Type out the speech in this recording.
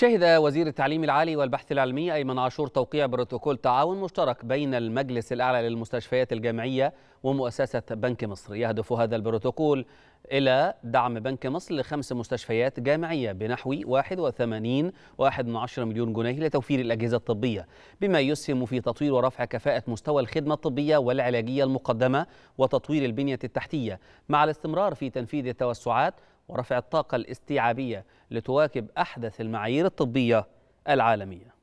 شهد وزير التعليم العالي والبحث العلمي أيمن عاشور توقيع بروتوكول تعاون مشترك بين المجلس الأعلى للمستشفيات الجامعية ومؤسسة بنك مصر يهدف هذا البروتوكول إلى دعم بنك مصر لخمس مستشفيات جامعية بنحو 81 و11 مليون جنيه لتوفير الأجهزة الطبية بما يسهم في تطوير ورفع كفاءة مستوى الخدمة الطبية والعلاجية المقدمة وتطوير البنية التحتية مع الاستمرار في تنفيذ التوسعات ورفع الطاقة الاستيعابية لتواكب أحدث المعايير الطبية العالمية